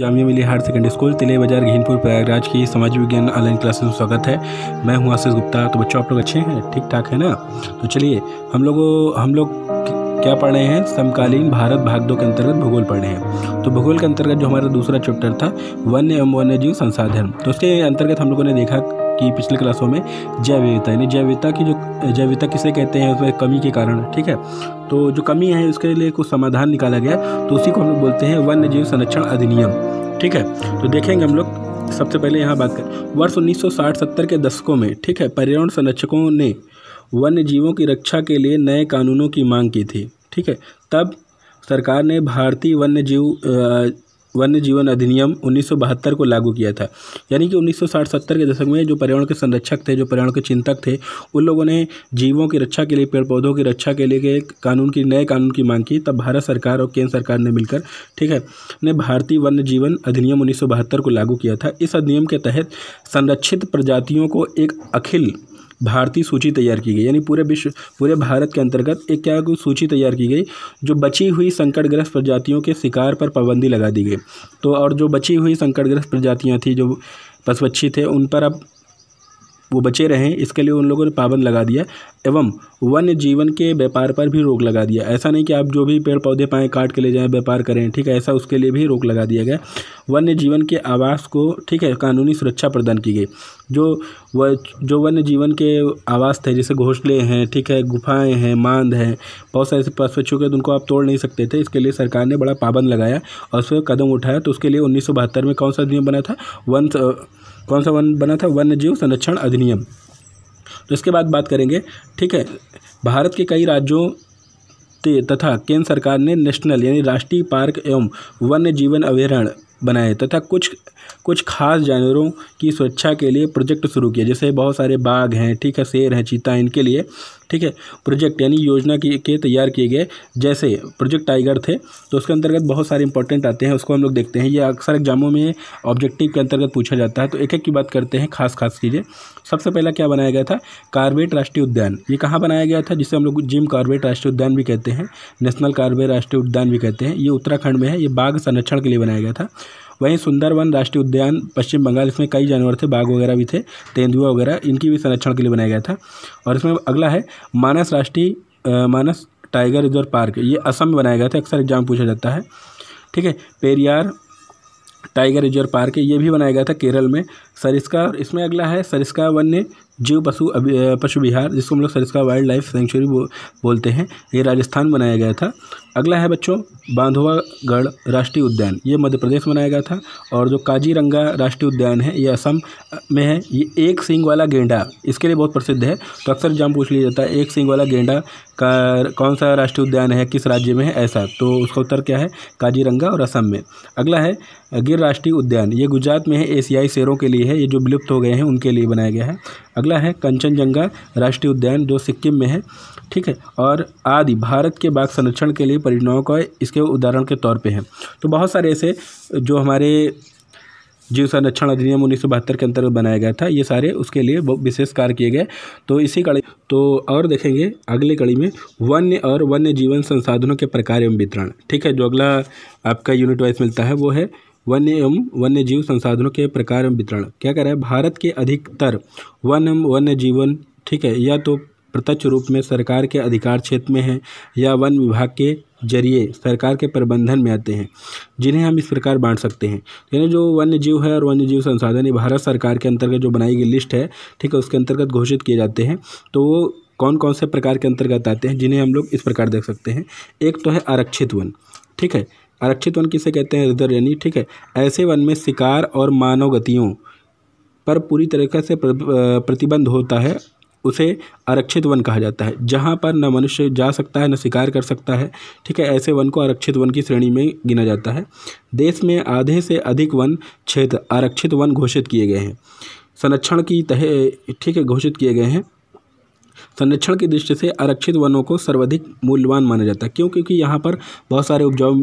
Jamia Millia higher secondary school तिले बाजार घीनपुर प्रयागराज की समाज विज्ञान ऑनलाइन क्लासेस में स्वागत है मैं हूं आशीष गुप्ता तो बच्चों आप लोग अच्छे हैं ठीक ठाक है ना तो चलिए हम लोग हम लोग क्या पढ़ रहे हैं समकालीन भारत भाग दो के अंतर्गत भूगोल पढ़ रहे हैं तो भूगोल के अंतर्गत जो हमारा दूसरा चैप्टर था वन्य एवं वन्य जीव संसाधन तो उसके अंतर्गत हम लोगों ने देखा की पिछले क्लासों में जैव विविधता यानी जैव विविधता की जो जैव विविधता किसे कहते हैं उसमें कमी के कारण ठीक है तो जो कमी है उसके लिए कुछ समाधान निकाला गया तो उसी को हम लोग बोलते हैं वन्य जीव संरक्षण अधिनियम ठीक है तो देखेंगे हम लोग सबसे पहले यहाँ बात करें वर्ष साठ सत्तर के दशकों में ठीक है पर्यावरण संरक्षकों ने वन्य जीवों की रक्षा के लिए नए कानूनों की मांग की थी ठीक है तब सरकार ने भारतीय वन्य जीव वन्य जीवन अधिनियम उन्नीस को लागू किया था यानी कि 1960-70 के दशक में जो पर्यावरण के संरक्षक थे जो पर्यावरण के चिंतक थे उन लोगों ने जीवों की रक्षा के लिए पेड़ पौधों की रक्षा के लिए एक कानून की नए कानून की मांग की तब भारत सरकार और केंद्र सरकार ने मिलकर ठीक है ने भारतीय वन्य जीवन अधिनियम उन्नीस को लागू किया था इस अधिनियम के तहत संरक्षित प्रजातियों को एक अखिल भारतीय सूची तैयार की गई यानी पूरे विश्व पूरे भारत के अंतर्गत एक क्या सूची तैयार की गई जो बची हुई संकटग्रस्त प्रजातियों के शिकार पर पाबंदी लगा दी गई तो और जो बची हुई संकटग्रस्त प्रजातियाँ थी जो पशु पक्षी थे उन पर अब वो बचे रहें इसके लिए उन लोगों ने पाबंद लगा दिया एवं वन्य जीवन के व्यापार पर भी रोक लगा दिया ऐसा नहीं कि आप जो भी पेड़ पौधे पाएँ काट के ले जाएँ व्यापार करें ठीक है ऐसा उसके लिए भी रोक लगा दिया गया वन्य जीवन के आवास को ठीक है कानूनी सुरक्षा प्रदान की गई जो व जो वन्य जीवन के आवास थे जैसे घोंसले हैं ठीक है गुफाएँ हैं मांद हैं बहुत सारे ऐसे पशु के उनको आप तोड़ नहीं सकते थे इसके लिए सरकार ने बड़ा पाबंद लगाया और उस पर कदम उठाया तो उसके लिए उन्नीस में कौन सा नियम बना था वन कौन सा वन बना था वन्य जीव संरक्षण अधिनियम तो इसके बाद बात करेंगे ठीक है भारत के कई राज्यों तथा केंद्र सरकार ने नेशनल यानी राष्ट्रीय पार्क एवं वन्य जीवन अभ्यारण्य बनाए तथा कुछ कुछ खास जानवरों की सुरक्षा के लिए प्रोजेक्ट शुरू किए जैसे बहुत सारे बाघ हैं ठीक है शेर हैं चीता इनके लिए ठीक है प्रोजेक्ट यानी योजना की के तैयार किए गए जैसे प्रोजेक्ट टाइगर थे तो उसके अंतर्गत बहुत सारे इंपॉर्टेंट आते हैं उसको हम लोग देखते हैं ये अक्सर एग्जामों में ऑब्जेक्टिव के अंतर्गत पूछा जाता है तो एक एक की बात करते हैं खास खास चीज़ें सबसे पहला क्या बनाया गया था कार्बेट राष्ट्रीय उद्यान ये कहाँ बनाया गया था जिसे हम लोग जिम कार्बेट राष्ट्रीय उद्यान भी कहते हैं नेशनल कार्बेट राष्ट्रीय उद्यान भी कहते हैं ये उत्तराखंड में है ये बाघ संरक्षण के लिए बनाया गया था वहीं सुंदरवन राष्ट्रीय उद्यान पश्चिम बंगाल इसमें कई जानवर थे बाघ वगैरह भी थे तेंदुआ वगैरह इनकी भी संरक्षण के लिए बनाया गया था और इसमें अगला है मानस राष्ट्रीय मानस टाइगर रिजर्व पार्क ये असम में बनाया गया था अक्सर एग्जाम पूछा जाता है ठीक है पेरियार टाइगर रिजर्व पार्क ये भी बनाया गया था केरल में सरिस्का इसमें अगला है सरिस्का वन्य जीव पशु पशु विहार जिसको हम लोग सरिस्का वाइल्ड लाइफ सेंचुरी बो, बोलते हैं ये राजस्थान बनाया गया था अगला है बच्चों बांधवागढ़ राष्ट्रीय उद्यान ये मध्य प्रदेश में बनाया गया था और जो काजीरंगा राष्ट्रीय उद्यान है ये असम में है ये एक सिंग वाला गेंडा इसके लिए बहुत प्रसिद्ध है तो अक्सर एग्जाम पूछ लिया जाता है एक सिंग वाला गेंडा का कौन सा राष्ट्रीय उद्यान है किस राज्य में है ऐसा तो उसका उत्तर क्या है काजीरंगा और असम में अगला है गिर राष्ट्रीय उद्यान ये गुजरात में है एशियाई शेरों के लिए है ये जो विलुप्त हो गए हैं उनके लिए बनाया गया है अगला है कंचनजंगा राष्ट्रीय उद्यान जो सिक्किम में है ठीक है और आदि भारत के बाघ संरक्षण के लिए परियोजनाओं का इसके उदाहरण के तौर पे हैं तो बहुत सारे ऐसे जो हमारे जीव संरक्षण अधिनियम उन्नीस के अंतर्गत बनाया गया था ये सारे उसके लिए विशेष कार्य किए गए तो इसी कड़ी तो और देखेंगे अगली कड़ी में वन्य और वन्य जीवन संसाधनों के प्रकार एवं वितरण ठीक है जो अगला आपका यूनिट वाइज मिलता है वो है वन्य एवं वन्य जीव संसाधनों के प्रकार एवं वितरण क्या कह रहा है भारत के अधिकतर वन एवं वन्य जीवन ठीक है या तो प्रत्यक्ष रूप में सरकार के अधिकार क्षेत्र में हैं या वन विभाग के जरिए सरकार के प्रबंधन में आते हैं जिन्हें हम इस प्रकार बांट सकते हैं यानी जो वन्य जीव है और वन्य जीव संसाधन ये भारत सरकार के अंतर्गत जो बनाई गई लिस्ट है ठीक है उसके अंतर्गत घोषित किए जाते हैं तो वो कौन कौन से प्रकार के अंतर्गत आते हैं जिन्हें हम लोग इस प्रकार देख सकते हैं एक तो है आरक्षित वन ठीक है आरक्षित वन किसे कहते हैं रिजर्व यानी ठीक है ऐसे वन में शिकार और मानव गतियों पर पूरी तरीके से प्रतिबंध होता है उसे आरक्षित वन कहा जाता है जहाँ पर न मनुष्य जा सकता है न शिकार कर सकता है ठीक है ऐसे वन को आरक्षित वन की श्रेणी में गिना जाता है देश में आधे से अधिक वन क्षेत्र आरक्षित वन घोषित किए गए हैं संरक्षण की तह ठीक है घोषित किए गए हैं संरक्षण की दृष्टि से आरक्षित वनों को सर्वाधिक मूल्यवान माना जाता है क्यों क्योंकि यहाँ पर बहुत सारे उपजाऊ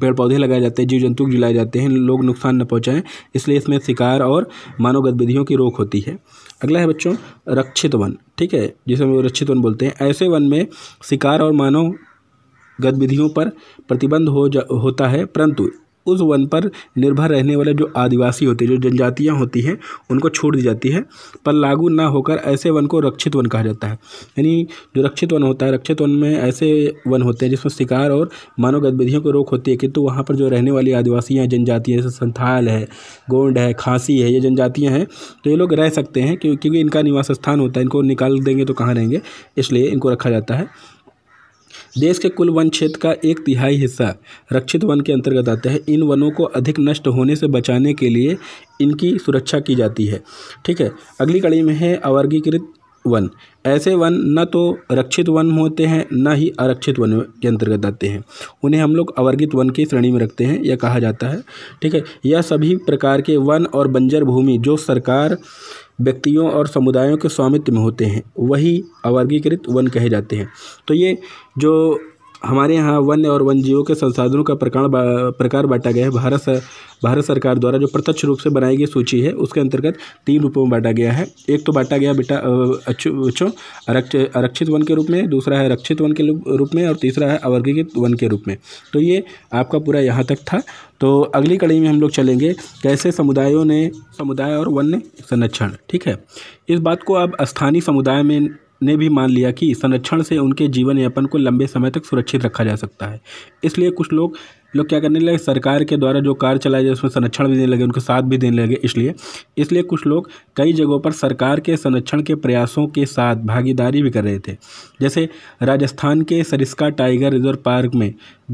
पेड़ पौधे लगाए जाते हैं जीव जंतु जलाए जाते हैं लोग नुकसान न पहुँचाएँ इसलिए इसमें शिकार और मानव गतिविधियों की रोक होती है अगला है बच्चों रक्षित वन ठीक है जिसे हम रक्षित वन बोलते हैं ऐसे वन में शिकार और मानव गतिविधियों पर प्रतिबंध हो जा होता है परंतु उस वन पर निर्भर रहने वाले जो आदिवासी होते हैं जो जनजातियाँ होती हैं उनको छोड़ दी जाती है पर लागू ना होकर ऐसे वन को रक्षित वन कहा जाता है यानी जो रक्षित वन होता है रक्षित वन में ऐसे वन होते हैं जिसमें शिकार और मानव गतिविधियों को रोक होती है किंतु तो वहाँ पर जो रहने वाली आदिवासियाँ जनजातियाँ जैसे संथाल है गोंड है खांसी है ये जनजातियाँ हैं तो ये लोग रह सकते हैं क्योंकि इनका निवास स्थान होता है इनको निकाल देंगे तो कहाँ रहेंगे इसलिए इनको रखा जाता है देश के कुल वन क्षेत्र का एक तिहाई हिस्सा रक्षित वन के अंतर्गत आता है इन वनों को अधिक नष्ट होने से बचाने के लिए इनकी सुरक्षा की जाती है ठीक है अगली कड़ी में है अवर्गीकृत वन ऐसे वन न तो रक्षित वन होते हैं न ही आरक्षित वन के अंतर्गत आते हैं उन्हें हम लोग अवर्गित वन की श्रेणी में रखते हैं यह कहा जाता है ठीक है यह सभी प्रकार के वन और बंजर भूमि जो सरकार व्यक्तियों और समुदायों के स्वामित्व में होते हैं वही अवर्गीकृत वन कहे जाते हैं तो ये जो हमारे यहाँ वन्य और वन जीवों के संसाधनों का प्रकार प्रकार बांटा गया है भारत सर, भारत सरकार द्वारा जो प्रत्यक्ष रूप से बनाई गई सूची है उसके अंतर्गत तीन रूपों में बांटा गया है एक तो बांटा गया बेटा बच्चों आरक्षित वन के रूप में दूसरा है रक्षित वन के रूप में और तीसरा है अवर्गीकृत वन के रूप में तो ये आपका पूरा यहाँ तक था तो अगली कड़ी में हम लोग चलेंगे कैसे समुदायों ने समुदाय और वन्य संरक्षण ठीक है इस बात को आप स्थानीय समुदाय में ने भी मान लिया कि संरक्षण से उनके जीवन यापन को लंबे समय तक सुरक्षित रखा जा सकता है इसलिए कुछ लोग लोग क्या करने लगे सरकार के द्वारा जो कार चलाए जाए उसमें संरक्षण भी देने लगे उनको साथ भी देने लगे इसलिए इसलिए कुछ लोग कई जगहों पर सरकार के संरक्षण के प्रयासों के साथ भागीदारी भी कर रहे थे जैसे राजस्थान के सरिस्का टाइगर रिजर्व पार्क में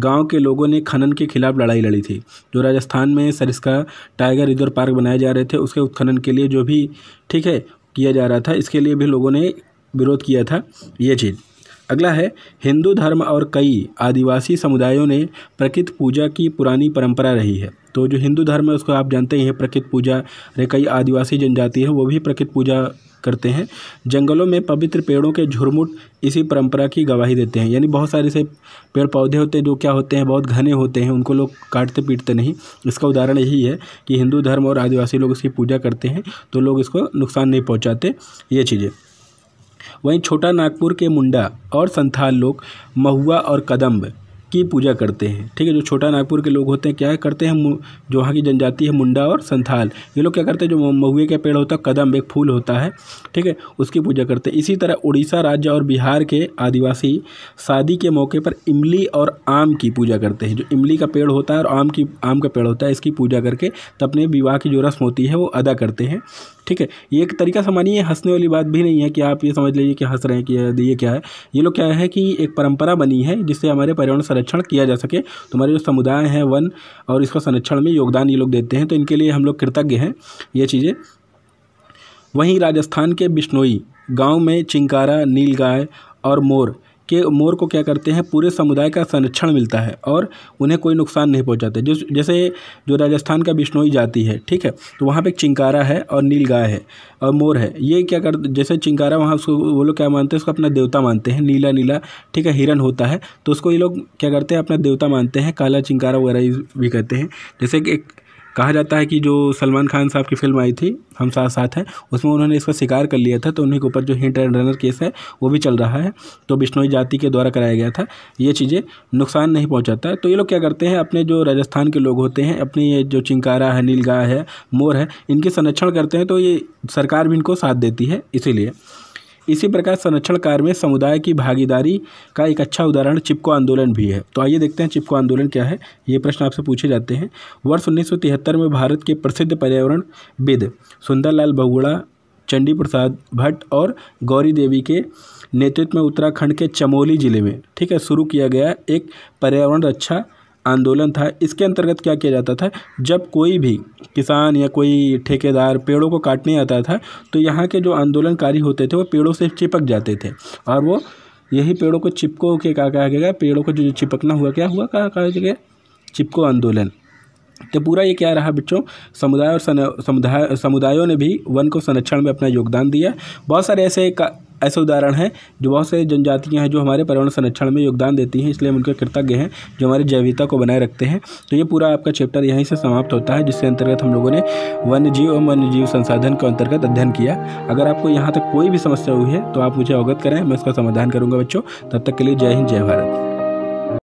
गांव के लोगों ने खनन के खिलाफ लड़ाई लड़ी थी जो राजस्थान में सरिस्का टाइगर रिजर्व पार्क बनाए जा रहे थे उसके उत्खनन के लिए जो भी ठीक है किया जा रहा था इसके लिए भी लोगों ने विरोध किया था ये चीज़ अगला है हिंदू धर्म और कई आदिवासी समुदायों ने प्रकृत पूजा की पुरानी परंपरा रही है तो जो हिंदू धर्म है उसको आप जानते ही हैं प्रकृत पूजा कई आदिवासी जनजाति है वो भी प्रकृति पूजा करते हैं जंगलों में पवित्र पेड़ों के झुरमुट इसी परंपरा की गवाही देते हैं यानी बहुत सारे से पेड़ पौधे होते हैं जो क्या होते हैं बहुत घने होते हैं उनको लोग काटते पीटते नहीं इसका उदाहरण यही है कि हिंदू धर्म और आदिवासी लोग इसकी पूजा करते हैं तो लोग इसको नुकसान नहीं पहुँचाते ये चीज़ें वहीं छोटा नागपुर के मुंडा और संथाल लोग महुआ और कदम्ब की पूजा करते हैं ठीक है जो छोटा नागपुर के लोग होते हैं क्या करते हैं जो वहाँ की जनजाति है मुंडा और संथाल ये लोग क्या करते हैं जो महुए का पेड़ होता है कदम एक फूल होता है ठीक है उसकी पूजा करते हैं इसी तरह उड़ीसा राज्य और बिहार के आदिवासी शादी के मौके पर इमली और आम की पूजा करते हैं जो इमली का पेड़ होता है और आम की आम का पेड़ होता है इसकी पूजा करके तो अपने विवाह की जो रस्म होती है वो अदा करते हैं ठीक है ये एक तरीका समझिए हंसने वाली बात भी नहीं है कि आप ये समझ लीजिए कि हंस रहे हैं कि ये क्या है ये लोग क्या है कि एक परंपरा बनी है जिससे हमारे पर्यावरण संरक्षण संरक्षण किया जा सके तो हमारे जो समुदाय हैं वन और इसका संरक्षण में योगदान ये लोग देते हैं तो इनके लिए हम लोग कृतज्ञ हैं ये चीज़ें वहीं राजस्थान के बिश्नोई गांव में चिंकारा नीलगाय और मोर के मोर को क्या करते हैं पूरे समुदाय का संरक्षण मिलता है और उन्हें कोई नुकसान नहीं पहुंचाते जिस जैसे जो राजस्थान का बिश्नोई जाती है ठीक है तो वहाँ पे चिंकारा है और गाय है और मोर है ये क्या कर जैसे चिंकारा वहाँ उसको वो लोग क्या मानते हैं उसको अपना देवता मानते हैं नीला नीला ठीक है हिरन होता है तो उसको ये लोग क्या करते हैं अपना देवता मानते हैं काला चिंकारा वगैरह भी कहते हैं जैसे एक कहा जाता है कि जो सलमान खान साहब की फिल्म आई थी हम साथ साथ हैं उसमें उन्होंने इसका शिकार कर लिया था तो उन्हीं के ऊपर जो हिंट एंड रनर केस है वो भी चल रहा है तो बिश्नोई जाति के द्वारा कराया गया था ये चीज़ें नुकसान नहीं पहुँचाता तो ये लोग क्या करते हैं अपने जो राजस्थान के लोग होते हैं अपनी ये जो चिंकारा है नीलगा है मोर है इनके संरक्षण करते हैं तो ये सरकार भी इनको साथ देती है इसीलिए इसी प्रकार संरक्षण कार्य में समुदाय की भागीदारी का एक अच्छा उदाहरण चिपको आंदोलन भी है तो आइए देखते हैं चिपको आंदोलन क्या है ये प्रश्न आपसे पूछे जाते हैं वर्ष उन्नीस में भारत के प्रसिद्ध पर्यावरण विद सुंदरलाल बहुगुड़ा चंडी प्रसाद भट्ट और गौरी देवी के नेतृत्व में उत्तराखंड के चमोली जिले में ठीक है शुरू किया गया एक पर्यावरण रक्षा अच्छा आंदोलन था इसके अंतर्गत क्या किया जाता था जब कोई भी किसान या कोई ठेकेदार पेड़ों को काटने आता था तो यहाँ के जो आंदोलनकारी होते थे वो पेड़ों से चिपक जाते थे और वो यही पेड़ों को चिपको के क्या कहा गया पेड़ों को जो चिपकना हुआ क्या हुआ कहा कहा गया चिपको आंदोलन तो पूरा ये क्या रहा बच्चों समुदाय और समुदाय समुदायों ने भी वन को संरक्षण में अपना योगदान दिया बहुत सारे ऐसे का ऐसे उदाहरण हैं जो बहुत सारी जनजातियाँ हैं जो हमारे पर्यावरण संरक्षण में योगदान देती हैं इसलिए हम उनके कृतज्ञ हैं जो हमारी जैविकता को बनाए रखते हैं तो ये पूरा आपका चैप्टर यहीं से समाप्त होता है जिसके अंतर्गत हम लोगों ने वन्य जीव और वन्य जीव संसाधन के अंतर्गत अध्ययन किया अगर आपको यहाँ तक कोई भी समस्या हुई है तो आप मुझे अवगत करें मैं उसका समाधान करूँगा बच्चों तब तक के लिए जय हिंद जय भारत